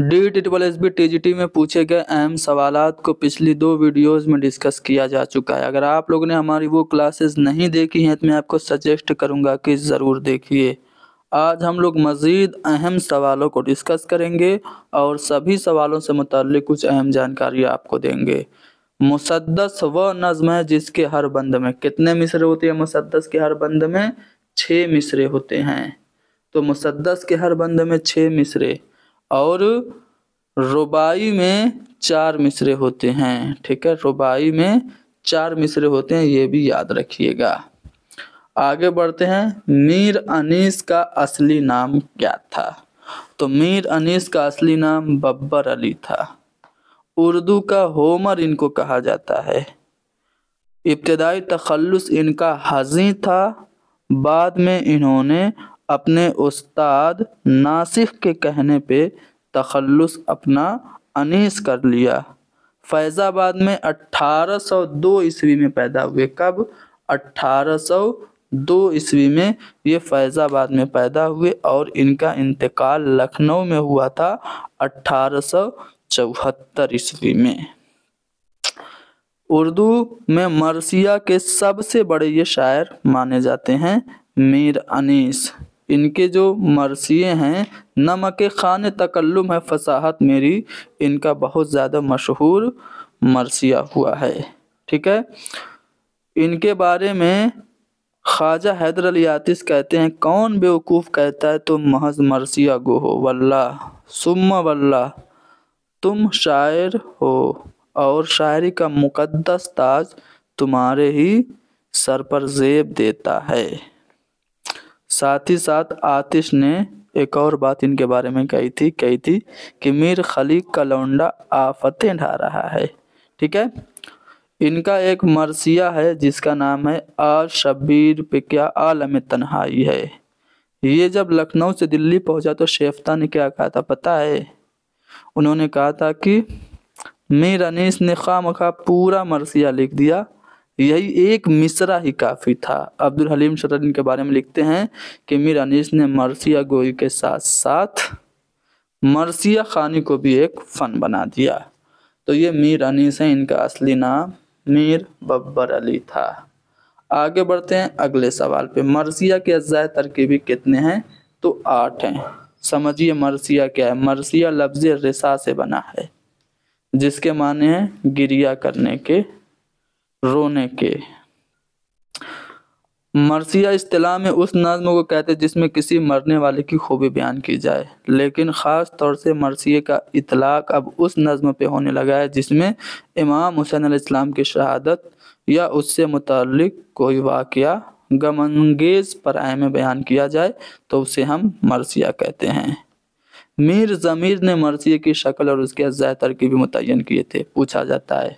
D triple S B T में पूछे गए अहम सवाल को पिछली दो वीडियोस में डिस्कस किया जा चुका है अगर आप लोगों ने हमारी वो क्लासेस नहीं देखी हैं तो मैं आपको सजेस्ट करूंगा कि ज़रूर देखिए आज हम लोग मज़ीद अहम सवालों को डिस्कस करेंगे और सभी सवालों से मुतल कुछ अहम जानकारी आपको देंगे मुसदस वह नज़म है जिसके हर बंद में कितने मिसरे होते हैं मुसदस के हर बंद में छः मिसरे होते हैं तो मुसदस के हर बंद में छः मिसरे और रुबाई में चार मिसरे होते हैं ठीक है रुबाई में चार मिसरे होते हैं ये भी याद रखिएगा आगे बढ़ते हैं मीर अनीस का असली नाम क्या था तो मीर अनीस का असली नाम बब्बर अली था उर्दू का होमर इनको कहा जाता है इब्तदाई तखल्लुस इनका हजी था बाद में इन्होंने अपने उस्ताद नासिफ के कहने पे तखलस अपना अनीस कर लिया फैज़ाबाद में 1802 ईस्वी में पैदा हुए कब 1802 ईस्वी में ये फैज़ाबाद में पैदा हुए और इनका इंतकाल लखनऊ में हुआ था चौहत्तर ईस्वी में उर्दू में मरसिया के सबसे बड़े ये शायर माने जाते हैं मीर अनीस इनके जो मरसिए हैं नमक खान तकल्लुम है फसाहत मेरी इनका बहुत ज़्यादा मशहूर मरसिया हुआ है ठीक है इनके बारे में ख्वाजा हैदर अलियातिस कहते हैं कौन बेवकूफ़ कहता है तुम महज मरसिया गो हो वल्ला सुम वल्ला तुम शायर हो और शायरी का मुकद्दस ताज तुम्हारे ही सर पर जेब देता है साथ ही साथ आतिश ने एक और बात इनके बारे में कही थी कही थी कि मीर खलीक का लौंडा आफतें ढा रहा है ठीक है इनका एक मरसिया है जिसका नाम है आ शबीर पिकिया आलम तन्हाई है ये जब लखनऊ से दिल्ली पहुंचा तो शेफ्ता ने क्या कहा था पता है उन्होंने कहा था कि मीर अनीस ने खाम खा पूरा मरसिया लिख दिया यही एक मिसरा ही काफ़ी था अब्दुल हलीम शरण के बारे में लिखते हैं कि मीर अनीस ने मरसिया गोई के साथ साथ मरसिया खानी को भी एक फ़न बना दिया तो ये मीर अनीस है इनका असली नाम मीर बब्बर अली था आगे बढ़ते हैं अगले सवाल पे मरसिया के अज्जा तरकीबी कितने हैं तो आठ हैं समझिए मरसिया क्या है मरसिया लफ्ज़ रिसा से बना है जिसके माने हैं गिरिया करने के रोने के मरसिया अतलाह में उस नज्म को कहते हैं जिसमें किसी मरने वाले की खूबी बयान की जाए लेकिन ख़ास तौर से मरसिए का इतलाक़ अब उस नज्म पे होने लगा है जिसमें इमाम हुसैन इस्लाम की शहादत या उससे मुतल कोई वाक़ पर आय में बयान किया जाए तो उसे हम मरसिया कहते हैं मीर ज़मीर ने मरसिए की शक्ल और उसके अज्जा तरकीबी मुतन किए थे पूछा जाता है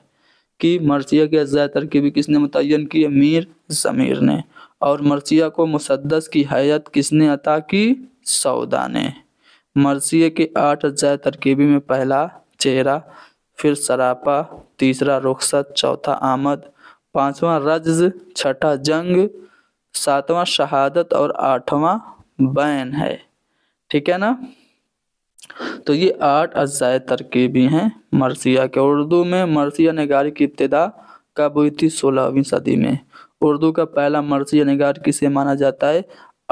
की मरसिया के अज्जा तरकीबी किसने मुतन की मीर ज़मीर ने और मरसिया को मुसदस की हैत किसने अता की सौदा ने मरसिया के आठ अज्जा तरकीबी में पहला चेहरा फिर सरापा तीसरा रुखसत चौथा आमद पांचवा रज्ज छठा जंग सातवां शहादत और आठवां बैन है ठीक है ना तो ये आठ अजाय तरकीबी हैं मरसिया के उर्दू में मरसिया नगारी की इब्तदा कब हुई थी सोलहवीं सदी में उर्दू का पहला मरसिया नगार किसे माना जाता है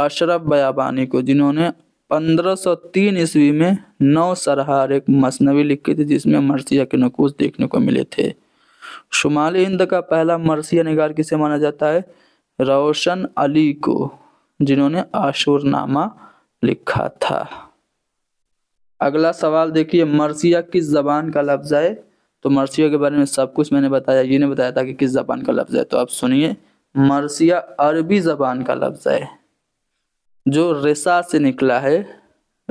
अशरफ बयाबानी को जिन्होंने 1503 ईस्वी में नौ सरहार एक मसनवी लिखी थी जिसमें मरसिया के नकूस देखने को मिले थे शुमाली हिंद का पहला मरसिया नगार किसे माना जाता है रोशन अली को जिन्होंने नामा लिखा था अगला सवाल देखिए मरसिया किस जबान का लफ्ज़ है तो मर्सिया के बारे में सब कुछ मैंने बताया ये नहीं बताया था कि किस जबान का लफ्ज़ है तो आप सुनिए मरसिया अरबी जबान का लफ्ज़ है जो रेसा से निकला है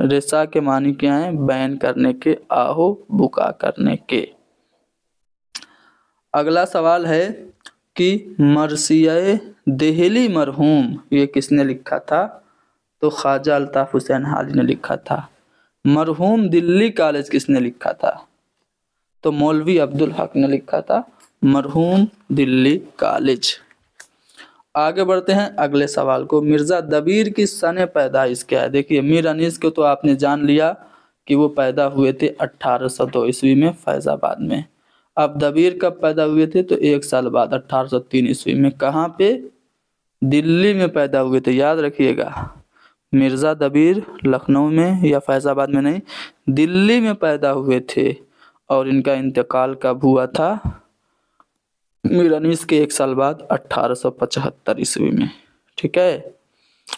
रेसा के मानी क्या है बैन करने के आहो बुका करने के अगला सवाल है कि मरसिया दहली मरहूम ये किसने लिखा था तो ख्वाजा अल्ताफ़ हुसैन हाली ने लिखा था मरहूम दिल्ली कॉलेज किसने लिखा था तो मौलवी अब्दुल हक ने लिखा था मरहूम दिल्ली कॉलेज आगे बढ़ते हैं अगले सवाल को मिर्ज़ा दबीर की सन पैदाइश क्या है देखिए मीर अनीस को तो आपने जान लिया कि वो पैदा हुए थे अट्ठारह सौ दो ईस्वी में फैज़ाबाद में अब दबीर कब पैदा हुए थे तो एक साल बाद अट्ठारह सौ तीन ईस्वी में कहाँ पे दिल्ली में पैदा हुए थे याद रखिएगा मिर्ज़ा दबीर लखनऊ में या फैज़ाबाद में नहीं दिल्ली में पैदा हुए थे और इनका इंतकाल कब हुआ था मिरानीस के एक साल बाद पचहत्तर ईस्वी में ठीक है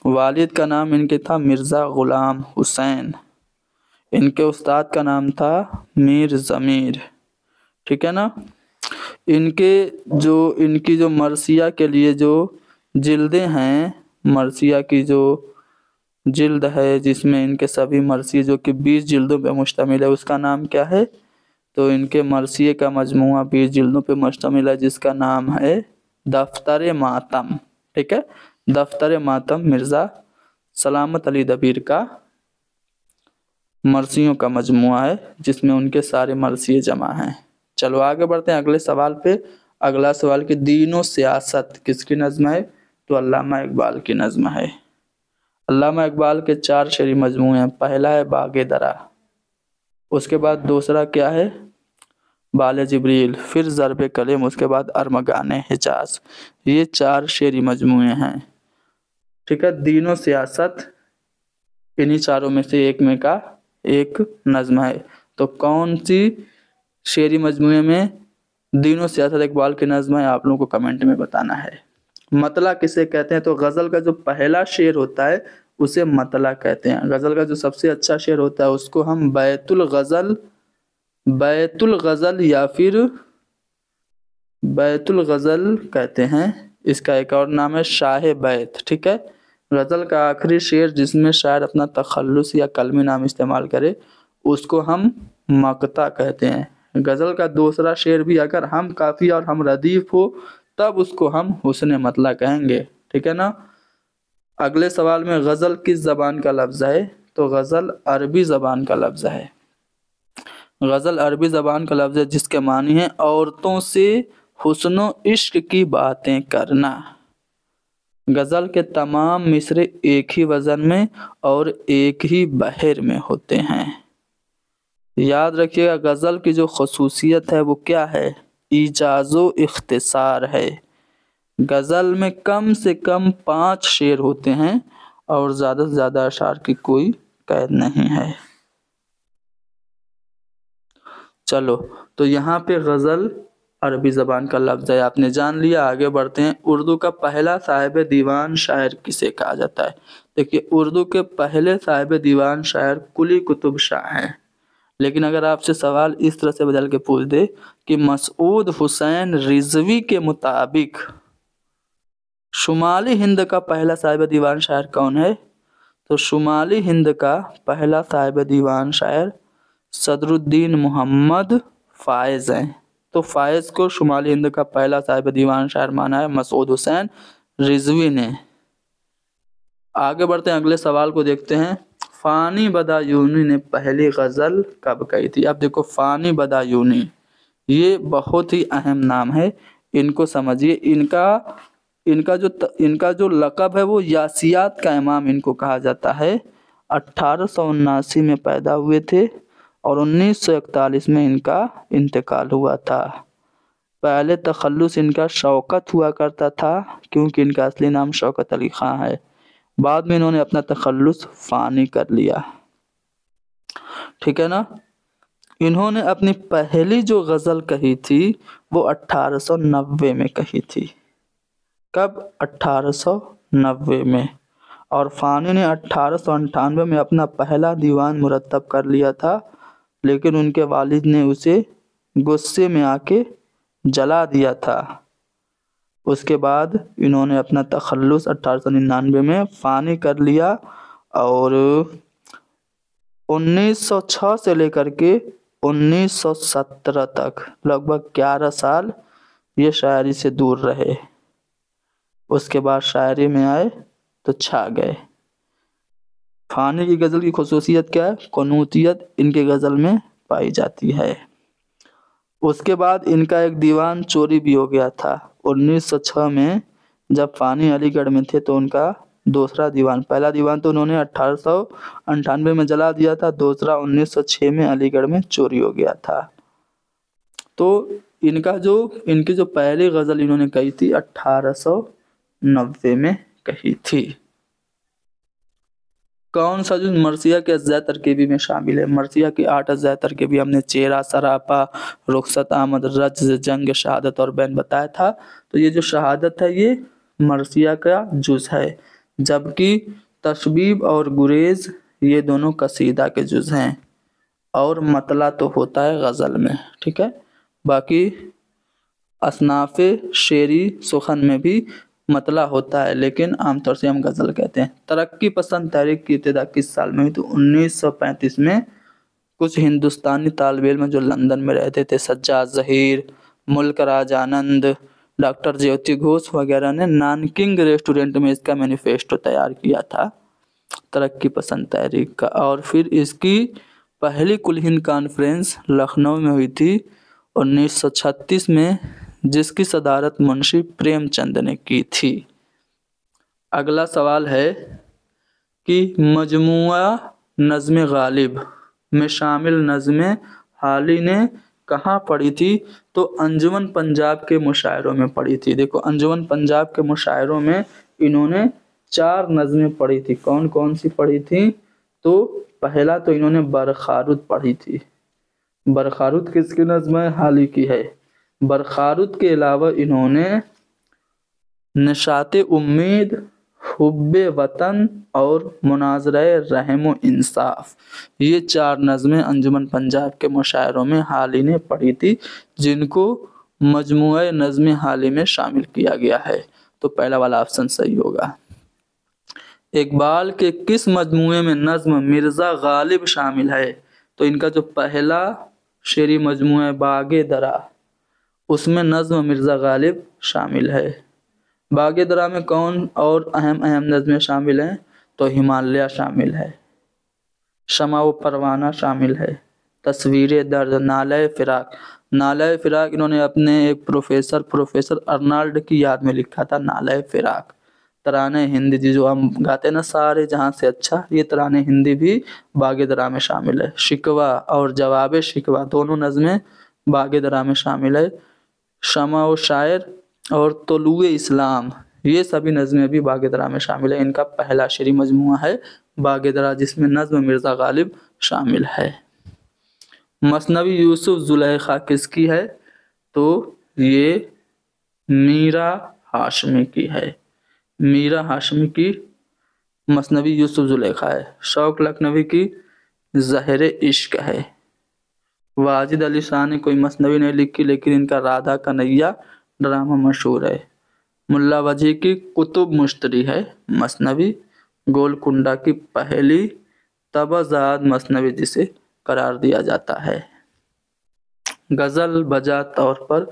वालिद का नाम इनके था मिर्ज़ा ग़ुलाम हुसैन इनके उस्ताद का नाम था मीर ज़मीर ठीक है ना इनके जो इनकी जो मरसिया के लिए जो जिल्दें हैं मरसिया की जो जिल्द है जिसमें इनके सभी मरसी जो कि बीस जिल्दों पर मुश्तमिल है उसका नाम क्या है तो इनके मरसी का मजमू बीस जिल्दों पर मुश्तमिल है जिसका नाम है दफ्तर मातम ठीक है दफ्तर मातम मिर्ज़ा सलामत अली दबीर का मरसियों का मजमू है जिसमें उनके सारे मरसी जमा हैं चलो आगे बढ़ते हैं अगले सवाल पे अगला सवाल कि दीनों सियासत किसकी नज़म है तो अल्लामा इकबाल की नज़म है अलामा इकबाल के चार शेरी मजमू हैं पहला है बाग दरा उसके बाद दूसरा क्या है बाल जबरील फिर ज़रब कलम उसके बाद अरमगान हिजाज ये चार शेरी मजमू हैं ठीक है दीनों सियासत इन्हीं चारों में से एक में का एक नज़म है तो कौन सी शेरी मजमू में दीनों सियासत इकबाल की नज़म है आप लोगों को कमेंट में बताना है मतला किसे कहते हैं तो गज़ल का जो पहला शेर होता है उसे मतला कहते हैं गज़ल का जो सबसे अच्छा शेर होता है उसको हम बैतुल गज़ल बैतुल गज़ल या फिर बैतुल गज़ल कहते हैं इसका एक और नाम है शाह बैत ठीक है गज़ल का आखिरी शेर जिसमें शायर अपना तखलस या कलमी नाम इस्तेमाल करे उसको हम मकता कहते हैं गज़ल का दूसरा शेर भी अगर हम काफ़ी और हम रदीफ हो तब उसको हम हुसन मतला कहेंगे ठीक है ना अगले सवाल में गज़ल किस ज़बान का लफ्ज़ है तो गज़ल अरबी ज़बान का लफ्ज़ है गज़ल अरबी ज़बान का लफ्ज़ है जिसके मानी है औरतों से हुसन इश्क की बातें करना गज़ल के तमाम मिसरे एक ही वज़न में और एक ही बहर में होते हैं याद रखिएगा गज़ल की जो खसूसियत है वो क्या है इजाज़ो इख्तसार है गज़ल में कम से कम पाँच शेर होते हैं और ज़्यादा से ज़्यादा अशार की कोई कैद नहीं है चलो तो यहाँ पे गज़ल अरबी ज़बान का लफ्ज़ है आपने जान लिया आगे बढ़ते हैं उर्दू का पहला साहिब दीवान शायर किसे कहा जाता है देखिए उर्दू के पहले साहिब दीवान शायर कुली कुतुब शाह हैं लेकिन अगर आपसे सवाल इस तरह से बदल के पूछ दे कि मसूद हुसैन रिजवी के मुताबिक शुमाली हिंद का पहला साहिब दीवान शायर कौन है तो शुमाली हिंद का पहला साहिब दीवान शायर सदरुद्दीन मोहम्मद फायज़ हैं तो फायज़ को शुमाली हिंद का पहला साहिब दीवान शायर माना है मसूद हुसैन रिजवी ने आगे बढ़ते हैं अगले सवाल को देखते हैं फ़ानी बदायूनी ने पहली गज़ल कब कही थी अब देखो फ़ानी बदायूनी ये बहुत ही अहम नाम है इनको समझिए इनका इनका जो इनका जो लकब है वो यासियात का इमाम इनको कहा जाता है अट्ठारह में पैदा हुए थे और उन्नीस में इनका इंतकाल हुआ था पहले तखल्लुस इनका शौकत हुआ करता था क्योंकि इनका असली नाम शौकत अली खां है बाद में इन्होंने अपना तखलस फ़ानी कर लिया ठीक है ना इन्होंने अपनी पहली जो गज़ल कही थी वो 1890 में कही थी कब 1890 में और फ़ानी ने अट्ठारह में अपना पहला दीवान मुरतब कर लिया था लेकिन उनके वालिद ने उसे गुस्से में आके जला दिया था उसके बाद इन्होंने अपना तखल्लुस अट्ठारह में फ़ानी कर लिया और 1906 से लेकर के 1917 तक लगभग 11 साल ये शायरी से दूर रहे उसके बाद शायरी में आए तो छा गए फानी की गज़ल की खसूसियत क्या है कनूतियत इनके गज़ल में पाई जाती है उसके बाद इनका एक दीवान चोरी भी हो गया था उन्नीस सौ छह में जब पानी अलीगढ़ में थे तो उनका दूसरा दीवान पहला दीवान तो उन्होंने अठारह सौ में जला दिया था दूसरा 1906 में अलीगढ़ में चोरी हो गया था तो इनका जो इनकी जो पहली गज़ल इन्होंने कही थी अठारह में कही थी कौन सा जुज मरसिया के अज्जा तरकीबी में शामिल है मरसिया की आठ अज्जा तरकीबी हमने चेरा सरापा रुखसत आमद रज जंग शहादत और बैन बताया था तो ये जो शहादत है ये मरसिया का जुज है जबकि तशबीब और गुरेज ये दोनों कसीदा के जुज हैं और मतला तो होता है गज़ल में ठीक है बाकी असनाफ शेरी सुखन में भी मतला होता है लेकिन आमतौर से हम गज़ल कहते हैं तरक्की पसंद तहरीक की इब्तदा किस साल में हुई तो 1935 में कुछ हिंदुस्तानी तालब इम जो लंदन में रहते थे सज्जा जहीर मुल्क राज आनंद डॉक्टर ज्योति घोष वगैरह ने नानकिंग रेस्टोरेंट में इसका मैनिफेस्टो तैयार किया था तरक्की पसंद तहरीक का और फिर इसकी पहली कुल हिंद कॉन्फ्रेंस लखनऊ में हुई थी 1936 में जिसकी सदारत मुंशी प्रेमचंद ने की थी अगला सवाल है कि मजमु नज़म गालिब में शामिल नज़में हाली ने कहाँ पढ़ी थी तो अंजुमन पंजाब के मुशायरों में पढ़ी थी देखो अंजुमन पंजाब के मुशायरों में इन्होंने चार नज़में पढ़ी थी कौन कौन सी पढ़ी थी तो पहला तो इन्होंने बरखारुत पढ़ी थी बरखारुत किसकी नज़म हाली की है बरखारुत के अलावा इन्होंने नशात उम्मीद हुब वतन और मुनाजर रहम इंसाफ ये चार नज़में अंजुमन पंजाब के मुशायरों में हाल ही ने पढ़ी थी जिनको मजमु नज़म हाल ही में शामिल किया गया है तो पहला वाला ऑप्शन सही होगा इकबाल के किस मजमू में नज़म मिर्ज़ा गालिब शामिल है तो इनका जो पहला शेरी मजमू बाग दरा उसमें नज्म मिर्ज़ा गालिब शामिल है दरा में कौन और अहम अहम नज़में शामिल हैं तो हिमालय शामिल है शमा व परवाना शामिल है तस्वीर दर्द नालय फिराक नालय फिराक इन्होंने अपने एक प्रोफेसर प्रोफेसर अर्नाल्ड की याद में लिखा था नालय फिराक तराने हिंदी जी जो हम गाते हैं ना सारे जहाँ से अच्छा ये तराने हिंदी भी बाग दरा में शामिल है शिकवा और जवाब शिकवा दोनों नज़में दरा में शामिल है शमा व शायर और तलु इस्लाम ये सभी नज़में भी बागेदरा में शामिल है इनका पहला शरी मजमू है बागेदरा जिसमें नज़म मिर्ज़ा गालिब शामिल है मसनवी यूसुफ जुलेखा किसकी है तो ये मीरा हाशमी की है मीरा हाशमी की मसनवी यूसुफ जुलेखा है शौक लखनवी की जहर इश्क है वाजिद अली शाह ने कोई मसनवी नहीं लिखी लेकिन इनका राधा कन्हैया ड्रामा मशहूर है मुल्ला वजी की कुतुब मुश्तरी है मसनवी गोलकुंडा की पहली तबाजाद मसनवी जिसे करार दिया जाता है गज़ल बजा तौर पर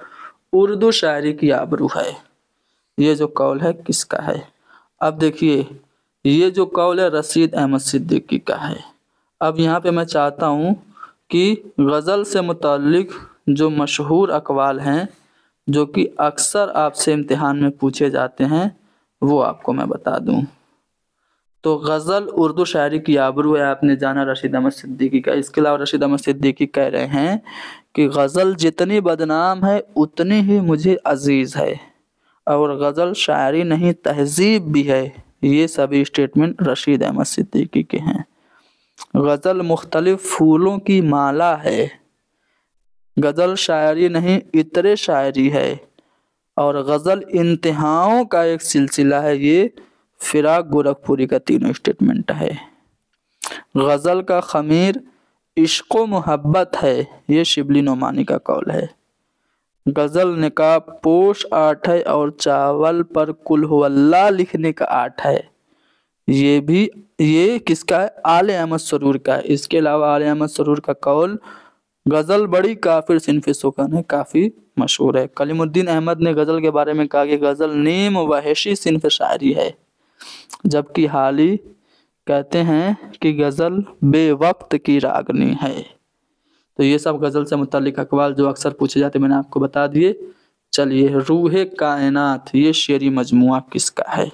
उर्दू शायरी की आबरू है ये जो कौल है किसका है अब देखिए ये जो कौल है रसीद अहमद सिद्दीकी का है अब यहाँ पे मैं चाहता हूँ कि गज़ल से मुतक़ जो मशहूर अकवाल हैं जो कि अक्सर आपसे इम्तहान में पूछे जाते हैं वो आपको मैं बता दूँ तो गज़ल उर्दू शायरी की आबरू है आपने जाना रशीद अहमद सिद्दीकी का इसके अलावा रशीद अहमद सिद्दीकी कह रहे हैं कि गज़ल जितनी बदनाम है उतनी ही मुझे अजीज़ है और गज़ल शायरी नहीं तहजीब भी है ये सभी स्टेटमेंट रशीद अहमद सिद्दीकी के हैं गज़ल मुख्तलिफ फूलों की माला है गज़ल शायरी नहीं इतरे शायरी है और गज़ल इंतहाओं का एक सिलसिला है ये फिराक गोरखपुरी का तीनों स्टेटमेंट है गज़ल का खमीर इश्क मोहब्बत है ये शिबली नोमानी का कौल है गज़ल निकाब पोश आठ है और चावल पर कुल लिखने का आठ है ये भी ये किसका है आल अहमद सरूर का है इसके अलावा आल अहमद सरूर का कौल गज़ल बड़ी काफिर सिनफी सुकन है काफ़ी मशहूर है कलीमुद्दीन अहमद ने गज़ल के बारे में कहा कि गज़ल नीम वहशी सिनफ शायरी है जबकि हाली कहते हैं कि गज़ल बे वक्त की रागनी है तो ये सब गज़ल से मुतलिक अकबाल जो अक्सर पूछे जाते मैंने आपको बता दिए चलिए रूह कायनात ये शेरी मजमु किसका है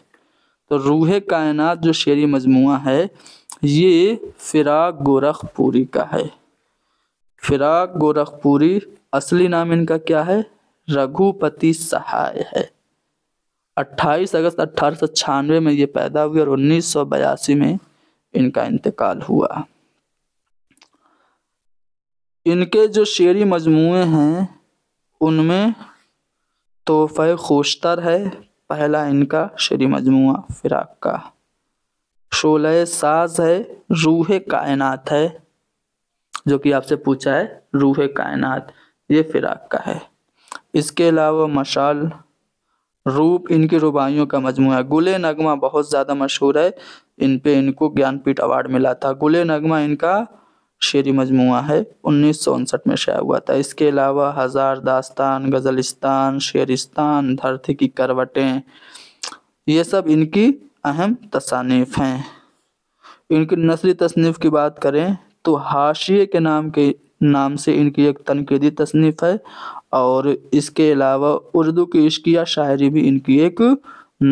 तो रूह कायनात जो शेरी मजमू है ये फिराक गोरखपुरी का है फिराक गोरखपुरी असली नाम इनका क्या है रघुपति सहाय है 28 अगस्त अट्ठारह में ये पैदा हुए और उन्नीस में इनका इंतकाल हुआ इनके जो शेरी मजमू हैं उनमें तोहफे खोशतर है पहला इनका श्री मजमू फिराक का शोलह साज है रूह कायनात है जो कि आपसे पूछा है रूह कायनात ये फिराक का है इसके अलावा मशाल रूप इनकी रुबाइयों का मजमू है गुले नगमा बहुत ज़्यादा मशहूर है इन पे इनको ज्ञानपीठ अवार्ड मिला था गुले नगमा इनका शेरी मजमू है उन्नीस में शाया हुआ था इसके अलावा हज़ार दास्तान गज़लिस्तान शेरिस्तान धरती की करवटें ये सब इनकी अहम तसानीफ़ हैं इनकी नसली तसनीफ़ की बात करें तो हाशिए के नाम के नाम से इनकी एक तनकीदी तसनीफ़ है और इसके अलावा उर्दू की इश्किया शायरी भी इनकी एक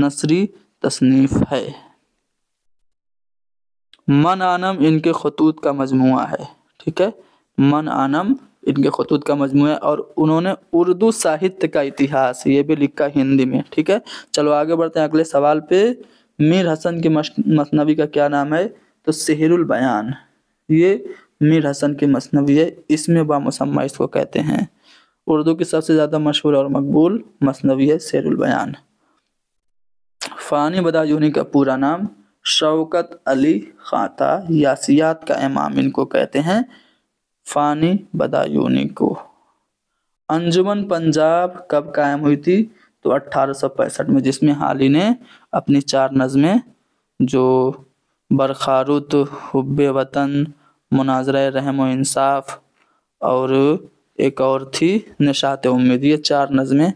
नसरी तसनीफ़ है मन आनम इनके खतूत का मजमू है ठीक है मन आनम इनके खतूत का मजमू है और उन्होंने उर्दू साहित्य का इतिहास ये भी लिखा हिंदी में ठीक है चलो आगे बढ़ते हैं अगले सवाल पे मीर हसन की मसनवी का क्या नाम है तो सहरुल बयान ये मीर हसन की मसनवी है इसमें बामसम इसको कहते हैं उर्दू की सबसे ज़्यादा मशहूर और मकबूल मसनवी है सहरुल बयान फ़ानी बदायूनी का पूरा नाम शौकत अली खाता यासियात का इमाम इनको कहते हैं फ़ानी बदायूनी को अंजुमन पंजाब कब कायम हुई थी तो अट्ठारह में जिसमें ही ने अपनी चार नज़में जो बरखारुत हुब वतन मुनाजर रहम इंसाफ और एक और थी निशात उम्मीद ये चार नज़में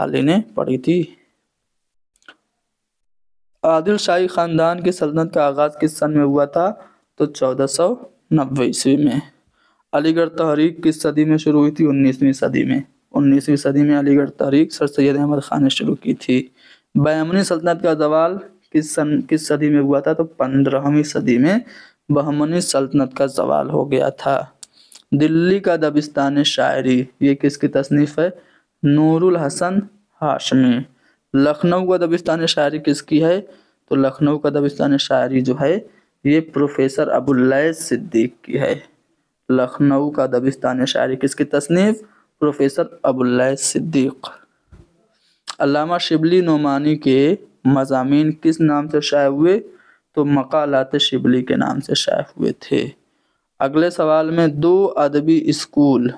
ही ने पढ़ी थी आदिल शाही ख़ानदान की सल्तनत का आगाज़ किस सन में हुआ था तो चौदह सौ नब्बे ईस्वी में अलीगढ़ तहरीक किस सदी में शुरू हुई थी उन्नीसवीं सदी में उन्नीसवीं सदी में अलीगढ़ तहरीक सर सैद अहमद ख़ान ने शुरू की थी बयामनी सल्तनत का जवाल किस सन किस सदी में हुआ था तो पंद्रहवीं सदी में बहमनी सल्तनत का जवाल हो गया था दिल्ली का दबिस्तान शायरी ये किसकी तसनीफ़ है नूरुल हसन हाशमी लखनऊ का दबिस्तान शायरी किसकी है तो लखनऊ का दबिस्तान शायरी जो है ये प्रोफेसर अबुल्लैस सिद्दीक की है लखनऊ का दबिस्तान शायरी किसकी तसनीफ प्रोफेसर अबुल्लैस सिद्दीक अलामा शिबली नुमानी के मजामी किस नाम से शायद हुए तो मकालत शिबली के नाम से शायद हुए थे अगले सवाल में दो अदबी स्कूल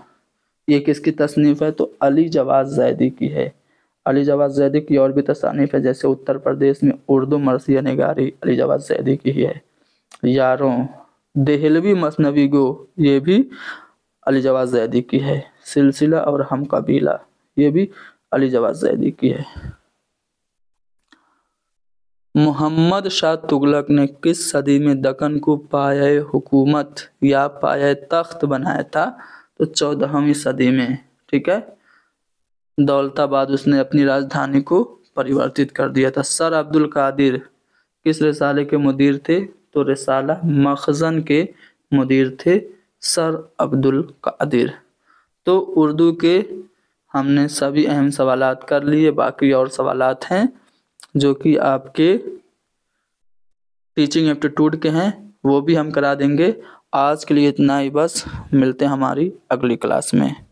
ये किसकी तसनीफ है तो अली जवाब जैदी की है अली जवाद जैदी की और भी तसानीफ है जैसे उत्तर प्रदेश में उर्दू मरसिया नगारी अली जवाद जैदी की ही है यारों देहलवी मसनवी गो ये भी अली जवाद जैदी की है सिलसिला और हम कबीला ये भी अली जवाद जैदी की है मोहम्मद शाह तुगलक ने किस सदी में दक्कन को पाया हुकूमत या पाया तख्त बनाया था तो चौदहवीं सदी में ठीक है दौलताबाद उसने अपनी राजधानी को परिवर्तित कर दिया था सर अब्दुल कादिर किस रसाले के मुदीर थे तो रसाला मखजन के मुदीर थे सर अब्दुल कादिर तो उर्दू के हमने सभी अहम सवाल कर लिए बाकी और सवाल हैं जो कि आपके टीचिंग एप्टीट्यूड के हैं वो भी हम करा देंगे आज के लिए इतना ही बस मिलते हैं हमारी अगली क्लास में